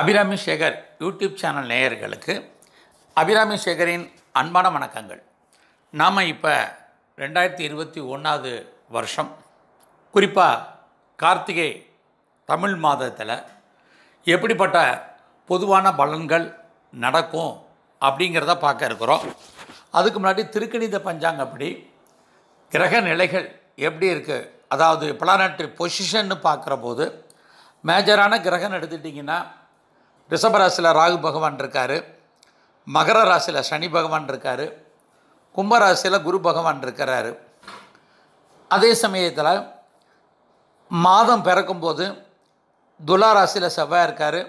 Abirami Sekar YouTube channel நேயர்களுக்கு அபிராமி சேகரின் அன்பான வணக்கங்கள் நாம் இப்போ ரெண்டாயிரத்தி இருபத்தி ஒன்றாவது வருஷம் குறிப்பாக கார்த்திகை தமிழ் மாதத்தில் எப்படிப்பட்ட பொதுவான பலன்கள் நடக்கும் அப்படிங்கிறத பார்க்க இருக்கிறோம் அதுக்கு முன்னாடி திருக்கணித பஞ்சாங்கப்படி கிரக நிலைகள் எப்படி இருக்குது அதாவது பிளானட்ரி பொசிஷன்னு பார்க்குற போது மேஜரான கிரகம் எடுத்துட்டிங்கன்னா ராசியில் ராகு பகவான் இருக்கார் மகர ராசியில் சனி பகவான் இருக்கார் கும்பராசியில் குரு பகவான் இருக்கிறாரு அதே சமயத்தில் மாதம் பிறக்கும்போது துலா ராசியில் செவ்வாய் இருக்கார்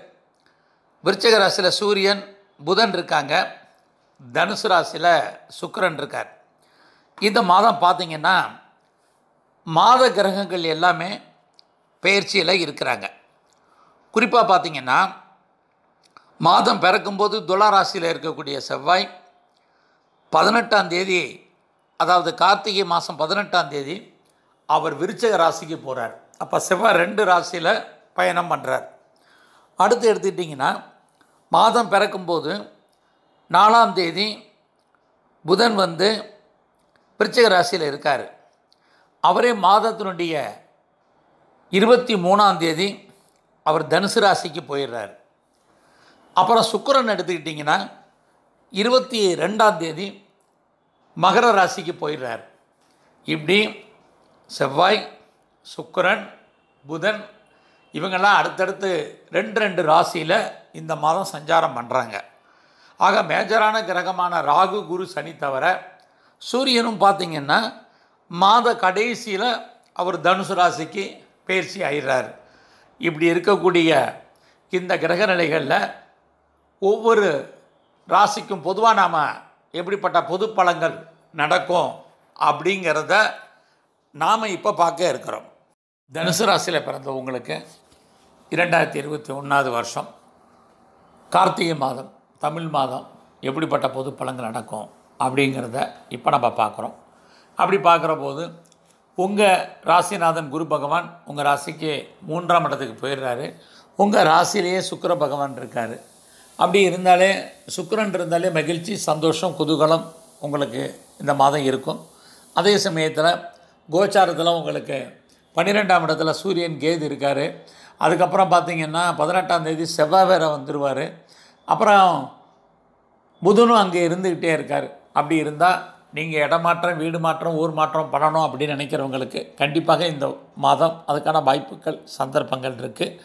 விருச்சக ராசியில் சூரியன் புதன் இருக்காங்க தனுசு ராசியில் சுக்கரன் இருக்கார் இந்த மாதம் பார்த்திங்கன்னா மாத கிரகங்கள் எல்லாமே பயிற்சியில் இருக்கிறாங்க குறிப்பாக பார்த்திங்கன்னா மாதம் பிறக்கும்போது துளாராசியில் இருக்கக்கூடிய செவ்வாய் பதினெட்டாம் தேதி அதாவது கார்த்திகை மாதம் பதினெட்டாம் தேதி அவர் விருச்சக ராசிக்கு போகிறார் அப்போ செவ்வாய் ரெண்டு ராசியில் பயணம் பண்ணுறார் அடுத்து எடுத்துக்கிட்டிங்கன்னா மாதம் பிறக்கும்போது நாலாம் தேதி புதன் வந்து விருச்சக ராசியில் இருக்கார் அவரே மாதத்தினுடைய இருபத்தி மூணாம் தேதி அவர் தனுசு ராசிக்கு போயிடுறார் அப்புறம் சுக்கரன் எடுத்துக்கிட்டிங்கன்னா இருபத்தி ரெண்டாம் தேதி மகர ராசிக்கு போயிடுறார் இப்படி செவ்வாய் சுக்கரன் புதன் இவங்கெல்லாம் அடுத்தடுத்து ரெண்டு ரெண்டு ராசியில் இந்த மாதம் சஞ்சாரம் பண்ணுறாங்க ஆக மேஜரான கிரகமான ராகு குரு சனி தவிர சூரியனும் பார்த்திங்கன்னா மாத கடைசியில் அவர் தனுசு ராசிக்கு பயிற்சி ஆயிடுறார் இப்படி இருக்கக்கூடிய இந்த கிரக நிலைகளில் ஒவ்வொரு ராசிக்கும் பொதுவாக நாம் எப்படிப்பட்ட பொது பலங்கள் நடக்கும் அப்படிங்கிறத நாம் இப்போ பார்க்க இருக்கிறோம் தனுசு ராசியில் பிறந்தவங்களுக்கு இரண்டாயிரத்தி இருபத்தி ஒன்றாவது வருஷம் கார்த்திகை மாதம் தமிழ் மாதம் எப்படிப்பட்ட பொது பலங்கள் நடக்கும் அப்படிங்கிறத இப்போ நம்ம பார்க்குறோம் அப்படி பார்க்குற போது உங்கள் ராசிநாதன் குரு பகவான் உங்கள் ராசிக்கு மூன்றாம் இடத்துக்கு போயிடுறாரு உங்கள் ராசிலேயே சுக்கர பகவான் இருக்கார் அப்படி இருந்தாலே சுக்கரன் இருந்தாலே மகிழ்ச்சி சந்தோஷம் குதூகலம் உங்களுக்கு இந்த மாதம் இருக்கும் அதே சமயத்தில் கோச்சாரத்தில் உங்களுக்கு பன்னிரெண்டாம் இடத்துல சூரியன் கேது இருக்கார் அதுக்கப்புறம் பார்த்திங்கன்னா பதினெட்டாம் தேதி செவ்வாய் வேற வந்துடுவார் அப்புறம் புதனும் அங்கே இருந்துக்கிட்டே இருக்கார் அப்படி இருந்தால் நீங்கள் இடமாற்றம் வீடு மாற்றம் ஊர் மாற்றம் பண்ணணும் அப்படின்னு நினைக்கிறவங்களுக்கு கண்டிப்பாக இந்த மாதம் அதுக்கான வாய்ப்புகள் சந்தர்ப்பங்கள் இருக்குது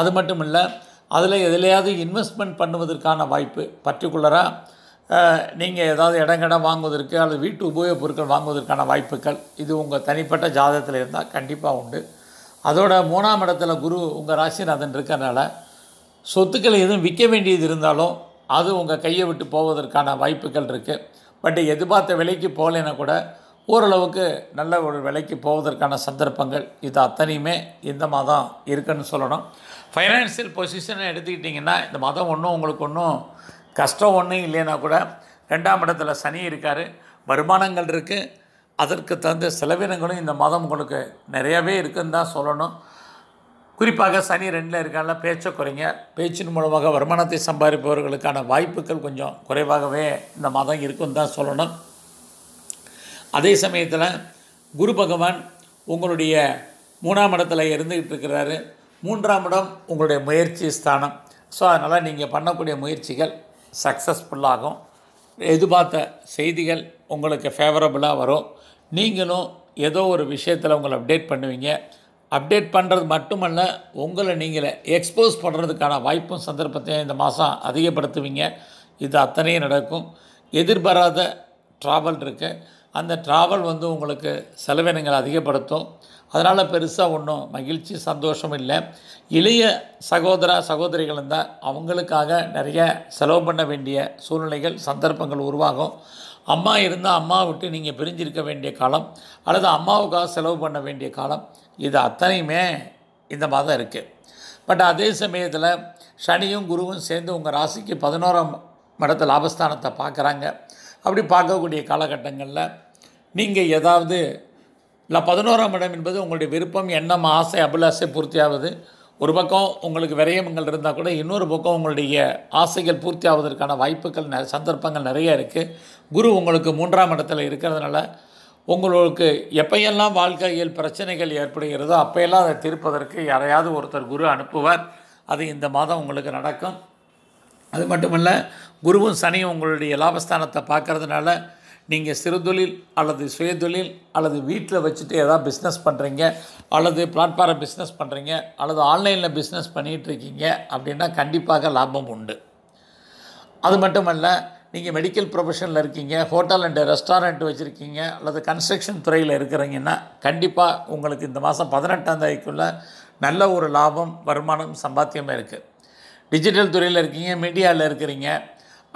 அது மட்டும் இல்லை அதில் எதுலையாவது இன்வெஸ்ட்மெண்ட் பண்ணுவதற்கான வாய்ப்பு பர்டிகுலராக நீங்கள் ஏதாவது இடங்கடம் வாங்குவதற்கு அல்லது வீட்டு உபயோகப் பொருட்கள் வாங்குவதற்கான வாய்ப்புகள் இது உங்கள் தனிப்பட்ட ஜாதகத்தில் இருந்தால் கண்டிப்பாக உண்டு அதோட மூணாம் இடத்துல குரு உங்கள் ராசிநாதன் இருக்கிறனால சொத்துக்களை எதுவும் விற்க வேண்டியது இருந்தாலும் அது உங்கள் கையை விட்டு போவதற்கான வாய்ப்புகள் இருக்குது பட் எதிர்பார்த்த விலைக்கு போகலைன்னா கூட ஓரளவுக்கு நல்ல ஒரு விலைக்கு போவதற்கான சந்தர்ப்பங்கள் இது அத்தனையுமே இந்த மாதம் இருக்குன்னு சொல்லணும் ஃபைனான்சியல் பொசிஷனை எடுத்துக்கிட்டிங்கன்னா இந்த மாதம் ஒன்றும் உங்களுக்கு ஒன்றும் கஷ்டம் ஒன்றும் இல்லைன்னா கூட ரெண்டாம் இடத்துல சனி இருக்கார் வருமானங்கள் இருக்குது அதற்கு தகுந்த செலவினங்களும் இந்த மாதம் உங்களுக்கு நிறையாவே இருக்குன்னு தான் சொல்லணும் குறிப்பாக சனி ரெண்டில் இருக்கால பேச்சை குறைங்க பேச்சின் மூலமாக வருமானத்தை சம்பாதிப்பவர்களுக்கான வாய்ப்புகள் கொஞ்சம் குறைவாகவே இந்த மாதம் இருக்குன்னு தான் சொல்லணும் அதே சமயத்தில் குரு பகவான் உங்களுடைய மூணாம் இடத்துல இருந்துக்கிட்டு இருக்கிறாரு மூன்றாம் இடம் உங்களுடைய முயற்சி ஸ்தானம் ஸோ அதனால் நீங்கள் பண்ணக்கூடிய முயற்சிகள் சக்ஸஸ்ஃபுல்லாகும் எதிர்பார்த்த செய்திகள் உங்களுக்கு ஃபேவரபுளாக வரும் நீங்களும் ஏதோ ஒரு விஷயத்தில் உங்களை அப்டேட் பண்ணுவீங்க அப்டேட் பண்ணுறது மட்டுமல்ல உங்களை நீங்களே எக்ஸ்போஸ் பண்ணுறதுக்கான வாய்ப்பும் சந்தர்ப்பத்தையும் இந்த மாதம் அதிகப்படுத்துவீங்க இது அத்தனையும் நடக்கும் எதிர்பாராத ட்ராவல் இருக்குது அந்த ட்ராவல் வந்து உங்களுக்கு செலவினங்கள் அதிகப்படுத்தும் அதனால் பெருசாக ஒன்றும் மகிழ்ச்சி சந்தோஷம் இல்லை இளைய சகோதர சகோதரிகள் இருந்தால் அவங்களுக்காக நிறைய செலவு பண்ண வேண்டிய சூழ்நிலைகள் சந்தர்ப்பங்கள் உருவாகும் அம்மா இருந்தால் அம்மா விட்டு நீங்கள் பிரிஞ்சிருக்க வேண்டிய காலம் அல்லது அம்மாவுக்காக செலவு பண்ண வேண்டிய காலம் இது அத்தனையுமே இந்த மாதம் இருக்குது பட் அதே சமயத்தில் சனியும் குருவும் சேர்ந்து உங்கள் ராசிக்கு பதினோராம் மடத்தில் லாபஸ்தானத்தை பார்க்குறாங்க அப்படி பார்க்கக்கூடிய காலகட்டங்களில் நீங்கள் ஏதாவது இல்லை பதினோராம் இடம் என்பது உங்களுடைய விருப்பம் எண்ணம் ஆசை அபிலாசை பூர்த்தியாவது ஒரு பக்கம் உங்களுக்கு விரயமங்கள் இருந்தால் கூட இன்னொரு பக்கம் உங்களுடைய ஆசைகள் பூர்த்தி ஆவதற்கான வாய்ப்புகள் ந சந்தர்ப்பங்கள் நிறைய இருக்குது குரு உங்களுக்கு மூன்றாம் இடத்துல இருக்கிறதுனால உங்களுக்கு எப்பையெல்லாம் வாழ்க்கையில் பிரச்சனைகள் ஏற்படுகிறதோ அப்பையெல்லாம் அதை தீர்ப்பதற்கு யாரையாவது ஒருத்தர் குரு அனுப்புவார் அது இந்த மாதம் உங்களுக்கு நடக்கும் அது மட்டும் இல்லை குருவும் சனியும் உங்களுடைய லாபஸ்தானத்தை பார்க்கறதுனால நீங்கள் சிறுதொழில் அல்லது சுயதொழில் அல்லது வீட்டில் வச்சுட்டு எதாவது பிஸ்னஸ் பண்ணுறீங்க அல்லது பிளாட்ஃபாரம் பிஸ்னஸ் பண்ணுறீங்க அல்லது ஆன்லைனில் பிஸ்னஸ் பண்ணிகிட்ருக்கீங்க அப்படின்னா கண்டிப்பாக லாபம் உண்டு அது மட்டுமல்ல நீங்கள் மெடிக்கல் ப்ரொஃபஷனில் இருக்கீங்க ஹோட்டல் அண்டு ரெஸ்டாரண்ட் வச்சுருக்கீங்க அல்லது கன்ஸ்ட்ரக்ஷன் துறையில் இருக்கிறீங்கன்னா கண்டிப்பாக உங்களுக்கு இந்த மாதம் பதினெட்டாம் தேதிக்குள்ளே நல்ல ஒரு லாபம் வருமானம் சம்பாத்தியமாக இருக்குது டிஜிட்டல் துறையில் இருக்கீங்க மீடியாவில் இருக்கிறீங்க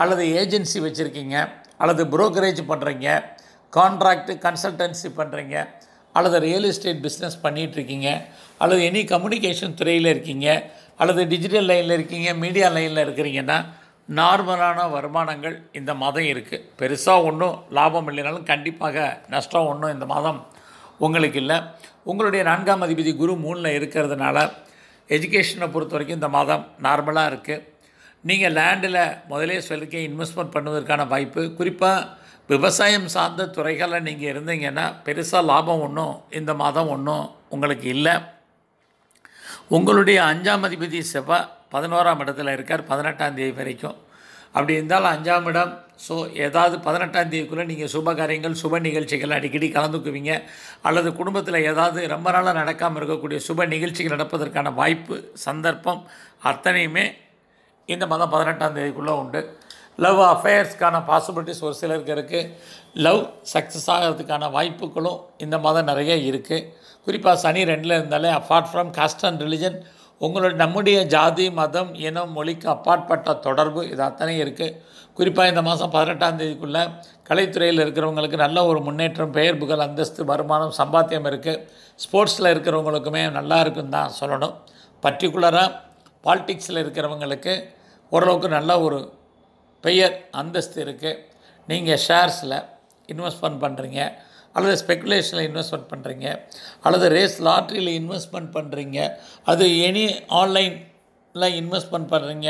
அல்லது ஏஜென்சி வச்சுருக்கீங்க அல்லது புரோக்கரேஜ் பண்ணுறீங்க கான்ட்ராக்டு கன்சல்டன்சி பண்ணுறீங்க அல்லது ரியல் எஸ்டேட் பிஸ்னஸ் பண்ணிகிட்ருக்கீங்க அல்லது எனி கம்யூனிகேஷன் துறையில் இருக்கீங்க அல்லது டிஜிட்டல் லைனில் இருக்கீங்க மீடியா லைனில் இருக்கிறீங்கன்னா நார்மலான வருமானங்கள் இந்த மாதம் இருக்குது பெருசாக ஒன்றும் லாபம் இல்லைனாலும் கண்டிப்பாக நஷ்டம் ஒன்றும் இந்த மாதம் உங்களுக்கு இல்லை உங்களுடைய நான்காம் அதிபதி குரு மூணில் இருக்கிறதுனால எஜுகேஷனை பொறுத்த வரைக்கும் இந்த மாதம் நார்மலாக இருக்குது நீங்கள் லேண்டில் முதலே சொல்லியிருக்கேன் இன்வெஸ்ட்மெண்ட் பண்ணுவதற்கான வாய்ப்பு குறிப்பாக விவசாயம் சார்ந்த துறைகளில் நீங்கள் இருந்தீங்கன்னா பெருசாக லாபம் ஒன்றும் இந்த மாதம் ஒன்றும் உங்களுக்கு இல்லை உங்களுடைய அஞ்சாம் அதிபதி செவ்வாய் பதினோராம் இடத்துல இருக்கார் பதினெட்டாம் தேதி வரைக்கும் அப்படி இருந்தால் அஞ்சாம் இடம் ஸோ ஏதாவது பதினெட்டாம் தேதிக்குள்ளே நீங்கள் சுப காரியங்கள் சுப நிகழ்ச்சிகள் அடிக்கடி கலந்துக்குவீங்க அல்லது குடும்பத்தில் ஏதாவது ரொம்ப நாளாக நடக்காமல் இருக்கக்கூடிய சுப நிகழ்ச்சிகள் நடப்பதற்கான வாய்ப்பு சந்தர்ப்பம் அத்தனையுமே இந்த மாதம் பதினெட்டாம் தேதிக்குள்ளே உண்டு லவ் அஃபேர்ஸ்க்கான பாசிபிலிட்டிஸ் ஒரு சிலருக்கு இருக்குது லவ் சக்ஸஸ் ஆகிறதுக்கான வாய்ப்புகளும் இந்த மாதம் நிறைய இருக்குது குறிப்பாக சனி ரெண்டில் இருந்தாலே apart from caste and religion உங்களோட நம்முடைய ஜாதி மதம் இனம் மொழிக்கு அப்பாற்பட்ட தொடர்பு இது அத்தனை இருக்குது குறிப்பாக இந்த மாதம் பதினெட்டாம் தேதிக்குள்ளே கலைத்துறையில் இருக்கிறவங்களுக்கு நல்ல ஒரு முன்னேற்றம் பெயர் புகழ் அந்தஸ்து வருமானம் சம்பாத்தியம் இருக்குது ஸ்போர்ட்ஸில் இருக்கிறவங்களுக்குமே நல்லா இருக்குன்னு தான் சொல்லணும் பர்டிகுலராக பாலிட்டிக்ஸில் இருக்கிறவங்களுக்கு ஓரளவுக்கு நல்ல ஒரு பெயர் அந்தஸ்து இருக்குது நீங்கள் ஷேர்ஸில் இன்வெஸ்ட்மெண்ட் பண்ணுறீங்க அல்லது ஸ்பெகுலேஷனில் இன்வெஸ்ட்மெண்ட் பண்ணுறீங்க அல்லது ரேஸ் லாட்ரியில் இன்வெஸ்ட்மெண்ட் பண்ணுறீங்க அது எனி ஆன்லைனில் இன்வெஸ்ட்மெண்ட் பண்ணுறீங்க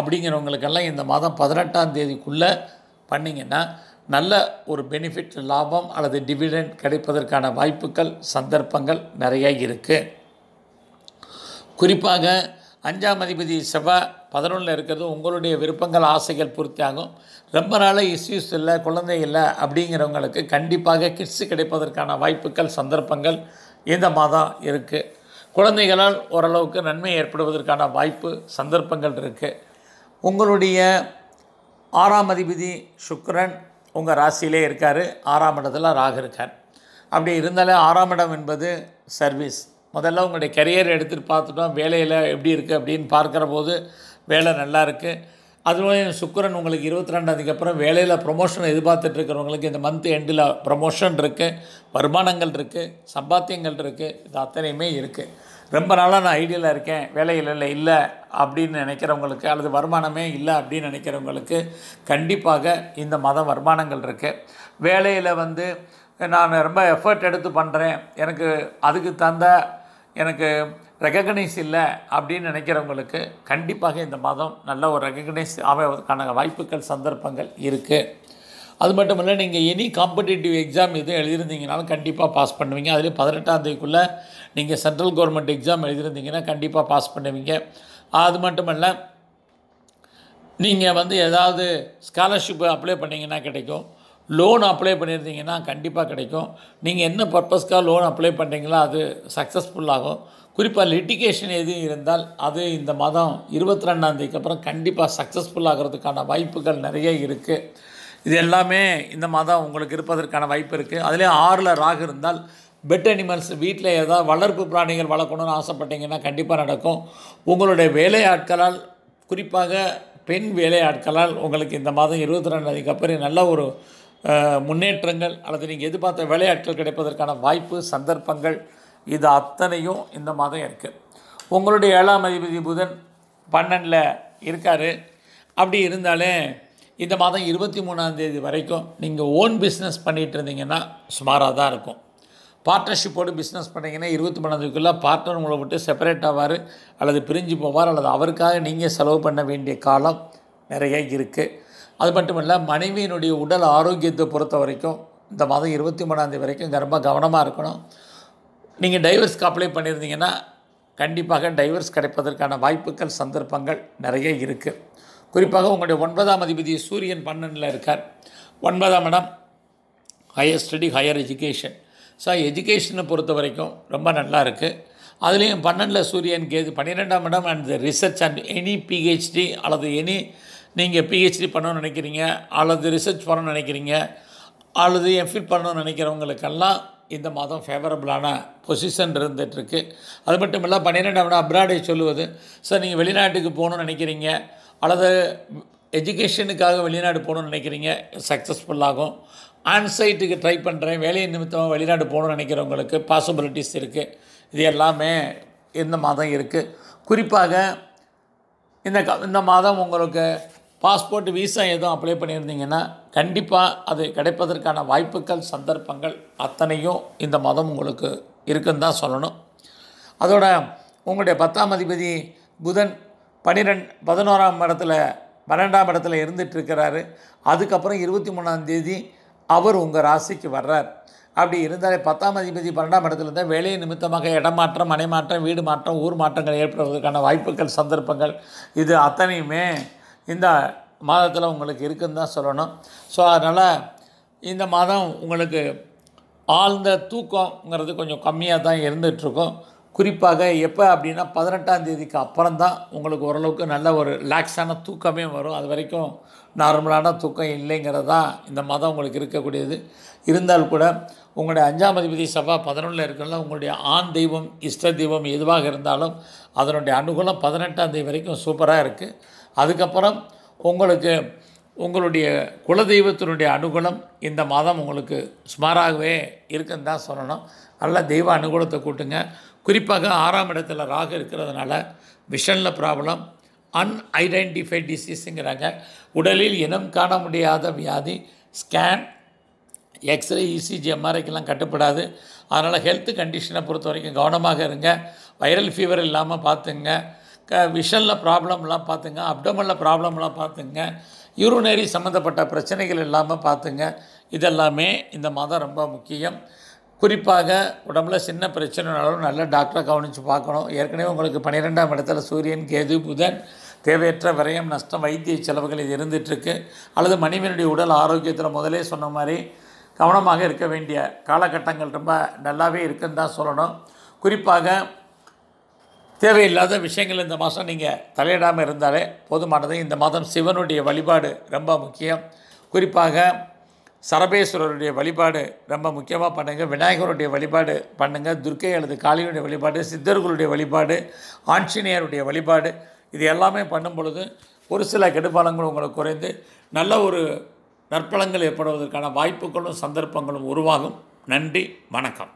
அப்படிங்கிறவங்களுக்கெல்லாம் இந்த மாதம் பதினெட்டாம் தேதிக்குள்ளே பண்ணிங்கன்னா நல்ல ஒரு பெனிஃபிட் லாபம் அல்லது டிவிடெண்ட் கிடைப்பதற்கான வாய்ப்புகள் சந்தர்ப்பங்கள் நிறைய இருக்குது குறிப்பாக அஞ்சாம் அதிபதி செவ்வாய் பதினொன்றில் இருக்கிறது உங்களுடைய விருப்பங்கள் ஆசைகள் பூர்த்தியாகும் ரொம்ப நாளாக இஷ்யூஸ் இல்லை குழந்தை இல்லை அப்படிங்கிறவங்களுக்கு கண்டிப்பாக கிட்ஸ் கிடைப்பதற்கான வாய்ப்புகள் சந்தர்ப்பங்கள் இந்த மாதம் இருக்குது குழந்தைகளால் ஓரளவுக்கு நன்மை ஏற்படுவதற்கான வாய்ப்பு சந்தர்ப்பங்கள் இருக்குது உங்களுடைய ஆறாம் அதிபதி சுக்கரன் உங்கள் ராசியிலே இருக்கார் ஆறாம் இடத்துல ராகு இருக்கார் அப்படி இருந்தாலே ஆறாம் இடம் என்பது சர்வீஸ் முதல்ல உங்களுடைய கரியர் எடுத்துகிட்டு பார்த்துட்டோம் வேலையில் எப்படி இருக்குது அப்படின்னு பார்க்குற போது வேலை நல்லா இருக்குது அதுவும் சுக்கரன் உங்களுக்கு இருபத்தி ரெண்டாந்தேதிக்கு அப்புறம் வேலையில் ப்ரொமோஷன் எதிர்பார்த்துட்ருக்கிறவங்களுக்கு இந்த மந்த் எண்டில் ப்ரொமோஷன் இருக்குது வருமானங்கள் இருக்குது சம்பாத்தியங்கள் இருக்குது இது அத்தனையுமே இருக்குது ரொம்ப நாளாக நான் ஐடியாவில் இருக்கேன் வேலையில் இல்லை இல்லை அப்படின்னு நினைக்கிறவங்களுக்கு அல்லது வருமானமே இல்லை அப்படின்னு நினைக்கிறவங்களுக்கு கண்டிப்பாக இந்த மதம் வருமானங்கள் இருக்குது வேலையில் வந்து நான் ரொம்ப எஃபர்ட் எடுத்து பண்ணுறேன் எனக்கு அதுக்கு தந்த எனக்கு ரெக்கக்னைஸ் இல்லை அப்படின்னு நினைக்கிறவங்களுக்கு கண்டிப்பாக இந்த மாதம் நல்ல ஒரு ரெக்கக்னைஸ் ஆவதற்கான வாய்ப்புகள் சந்தர்ப்பங்கள் இருக்குது அது மட்டும் இல்லை நீங்கள் எனி காம்படிட்டிவ் எக்ஸாம் எதுவும் எழுதியிருந்தீங்கனாலும் கண்டிப்பாக பாஸ் பண்ணுவீங்க அதில் பதினெட்டாம் தேதிக்குள்ளே நீங்கள் சென்ட்ரல் கவர்மெண்ட் எக்ஸாம் எழுதியிருந்தீங்கன்னா கண்டிப்பாக பாஸ் பண்ணுவீங்க அது மட்டும் இல்லை நீங்கள் வந்து ஏதாவது ஸ்காலர்ஷிப்பு அப்ளை பண்ணிங்கன்னா கிடைக்கும் லோன் அப்ளை பண்ணியிருந்தீங்கன்னா கண்டிப்பாக கிடைக்கும் நீங்கள் என்ன பர்பஸ்க்காக லோன் அப்ளை பண்ணுறீங்களோ அது சக்ஸஸ்ஃபுல்லாகும் குறிப்பாக லிட்டிகேஷன் எதுவும் இருந்தால் அது இந்த மாதம் இருபத்தி ரெண்டாந்தேதிக்கு அப்புறம் கண்டிப்பாக சக்ஸஸ்ஃபுல் ஆகிறதுக்கான வாய்ப்புகள் நிறைய இருக்குது இது எல்லாமே இந்த மாதம் உங்களுக்கு இருப்பதற்கான வாய்ப்பு இருக்குது அதுலேயே ஆறில் ராகு இருந்தால் பெட் அனிமல்ஸ் வீட்டில் ஏதாவது வளர்ப்பு பிராணிகள் வளர்க்கணும்னு ஆசைப்பட்டீங்கன்னா கண்டிப்பாக நடக்கும் உங்களுடைய வேலையாட்களால் குறிப்பாக பெண் வேலையாட்களால் உங்களுக்கு இந்த மாதம் இருபத்தி ரெண்டாந்தேதிக்கு அப்புறம் நல்ல ஒரு முன்னேற்றங்கள் அல்லது நீங்கள் எதிர்பார்த்த விளையாட்கள் கிடைப்பதற்கான வாய்ப்பு சந்தர்ப்பங்கள் இது அத்தனையும் இந்த மாதம் இருக்குது உங்களுடைய ஏழாம் அதிபதி புதன் பன்னெண்டில் இருக்கார் அப்படி இருந்தாலே இந்த மாதம் இருபத்தி மூணாந்தேதி வரைக்கும் நீங்கள் ஓன் பிஸ்னஸ் பண்ணிகிட்டு இருந்தீங்கன்னா சுமாராக தான் இருக்கும் பார்ட்னர்ஷிப்போடு பிஸ்னஸ் பண்ணிங்கன்னா இருபத்தி மூணாந்தேதிக்குள்ளே பார்ட்னர் உங்களை விட்டு செப்பரேட் ஆவார் அல்லது பிரிஞ்சு போவார் அல்லது அவருக்காக நீங்கள் செலவு பண்ண வேண்டிய காலம் நிறைய இருக்குது அது மட்டும் இல்லை மனைவியினுடைய உடல் ஆரோக்கியத்தை பொறுத்த வரைக்கும் இந்த மாதம் இருபத்தி மூணாந்தேதி வரைக்கும் ரொம்ப கவனமாக இருக்கணும் நீங்கள் டைவர்ஸ்க்கு அப்ளை பண்ணியிருந்தீங்கன்னா கண்டிப்பாக டைவர்ஸ் கிடைப்பதற்கான வாய்ப்புகள் சந்தர்ப்பங்கள் நிறைய இருக்குது குறிப்பாக உங்களுடைய ஒன்பதாம் அதிபதி சூரியன் பன்னெண்டில் இருக்கார் ஒன்பதாம் இடம் higher study higher education so எஜுகேஷனை பொறுத்த வரைக்கும் ரொம்ப நல்லா இருக்குது அதுலேயும் பன்னெண்டில் சூரியன் கேது பன்னிரெண்டாம் இடம் and research and any PhD அல்லது எனி நீங்கள் பிஹெச்டி பண்ணணும்னு நினைக்கிறீங்க அல்லது ரிசர்ச் பண்ணணும்னு நினைக்கிறீங்க அல்லது எஃபில் பண்ணணும்னு நினைக்கிறவங்களுக்கெல்லாம் இந்த மாதம் ஃபேவரபுளான பொசிஷன் இருந்துகிட்ருக்கு அது மட்டும் இல்லை பன்னிரெண்டாவது அப்ராடே சொல்லுவது சார் நீங்கள் வெளிநாட்டுக்கு போகணும்னு நினைக்கிறீங்க அல்லது எஜுகேஷனுக்காக வெளிநாடு போகணும்னு நினைக்கிறீங்க சக்ஸஸ்ஃபுல்லாகும் ஆன்சைட்டுக்கு ட்ரை பண்ணுறேன் வேலை நிமித்தமாக வெளிநாடு போகணும்னு நினைக்கிறவங்களுக்கு பாசிபிலிட்டிஸ் இருக்குது இது எல்லாமே இந்த மாதம் இருக்குது குறிப்பாக இந்த இந்த மாதம் உங்களுக்கு பாஸ்போர்ட் விசா எதுவும் அப்ளை பண்ணியிருந்தீங்கன்னா கண்டிப்பாக அது கிடைப்பதற்கான வாய்ப்புகள் சந்தர்ப்பங்கள் அத்தனையும் இந்த மதம் உங்களுக்கு இருக்குன்னு தான் சொல்லணும் அதோட உங்களுடைய பத்தாம் அதிபதி புதன் பன்னிரெண்டு பதினோராம் இடத்துல பன்னெண்டாம் இடத்துல இருந்துகிட்ருக்கிறாரு அதுக்கப்புறம் இருபத்தி மூணாம் தேதி அவர் உங்கள் ராசிக்கு வர்றார் அப்படி இருந்தாலே பத்தாம் அதிபதி பன்னெண்டாம் இடத்துல இருந்தால் வேலை நிமித்தமாக இடமாற்றம் மனைமாற்றம் வீடு மாற்றம் ஊர் மாற்றங்கள் ஏற்படுவதற்கான வாய்ப்புகள் சந்தர்ப்பங்கள் இது அத்தனையுமே இந்த மாதத்தில் உங்களுக்கு இருக்குன்னு தான் சொல்லணும் ஸோ அதனால் இந்த மாதம் உங்களுக்கு ஆழ்ந்த தூக்கங்கிறது கொஞ்சம் கம்மியாக தான் இருந்துகிட்ருக்கும் குறிப்பாக எப்போ அப்படின்னா பதினெட்டாம் தேதிக்கு அப்புறம் தான் உங்களுக்கு ஓரளவுக்கு நல்ல ஒரு ரிலாக்ஸான தூக்கமே வரும் அது வரைக்கும் நார்மலான தூக்கம் இல்லைங்கிறது தான் இந்த மாதம் உங்களுக்கு இருக்கக்கூடியது இருந்தால் கூட உங்களுடைய அஞ்சாம் அதிபதி சபா பதினொன்றில் இருக்கிறதுல உங்களுடைய ஆண் தெய்வம் இஷ்ட தெய்வம் எதுவாக இருந்தாலும் அதனுடைய அனுகூலம் பதினெட்டாம் தேதி வரைக்கும் சூப்பராக இருக்குது அதுக்கப்புறம் உங்களுக்கு உங்களுடைய குலதெய்வத்தினுடைய அனுகூலம் இந்த மாதம் உங்களுக்கு சுமாராகவே இருக்குன்னு தான் சொல்லணும் நல்ல தெய்வ அனுகூலத்தை கூட்டுங்க குறிப்பாக ஆறாம் இடத்துல ராகு இருக்கிறதுனால விஷனில் ப்ராப்ளம் அன்ஐடென்டிஃபைட் டிசீஸுங்கிறாங்க உடலில் இனம் காண முடியாத வியாதி ஸ்கேன் எக்ஸ்ரே இசிஜி e எம்ஆர்ஐக்கெல்லாம் கட்டுப்படாது அதனால் ஹெல்த் கண்டிஷனை பொறுத்த வரைக்கும் கவனமாக இருங்க வைரல் ஃபீவர் இல்லாமல் பார்த்துங்க விஷனில் ப்ராப்ளம்லாம் பார்த்துங்க அப்டமனில் ப்ராப்ளம்லாம் பார்த்துங்க யூரினரி சம்மந்தப்பட்ட பிரச்சனைகள் இல்லாமல் பார்த்துங்க இதெல்லாமே இந்த மாதம் ரொம்ப முக்கியம் குறிப்பாக உடம்புல சின்ன பிரச்சனைனாலும் நல்ல டாக்டரை கவனித்து பார்க்கணும் ஏற்கனவே உங்களுக்கு பன்னிரெண்டாம் இடத்துல சூரியன் கேது புதன் தேவையற்ற விரயம் நஷ்டம் வைத்திய செலவுகள் இது இருந்துகிட்ருக்கு அல்லது மனிதனுடைய உடல் ஆரோக்கியத்தில் முதலே சொன்ன மாதிரி கவனமாக இருக்க வேண்டிய காலகட்டங்கள் ரொம்ப நல்லாவே இருக்குன்னு தான் சொல்லணும் குறிப்பாக தேவையில்லாத விஷயங்கள் இந்த மாதம் நீங்கள் தலையிடாமல் இருந்தாலே போதுமானது இந்த மாதம் சிவனுடைய வழிபாடு ரொம்ப முக்கியம் குறிப்பாக சரபேஸ்வரருடைய வழிபாடு ரொம்ப முக்கியமாக பண்ணுங்கள் விநாயகருடைய வழிபாடு பண்ணுங்கள் துர்க்கை அல்லது காளியுடைய வழிபாடு சித்தர்களுடைய வழிபாடு ஆஞ்சநேயருடைய வழிபாடு இது எல்லாமே பண்ணும் பொழுது ஒரு சில கெடுபாலங்கள் உங்களுக்கு குறைந்து நல்ல ஒரு நற்பலங்கள் ஏற்படுவதற்கான வாய்ப்புகளும் சந்தர்ப்பங்களும் உருவாகும் நன்றி வணக்கம்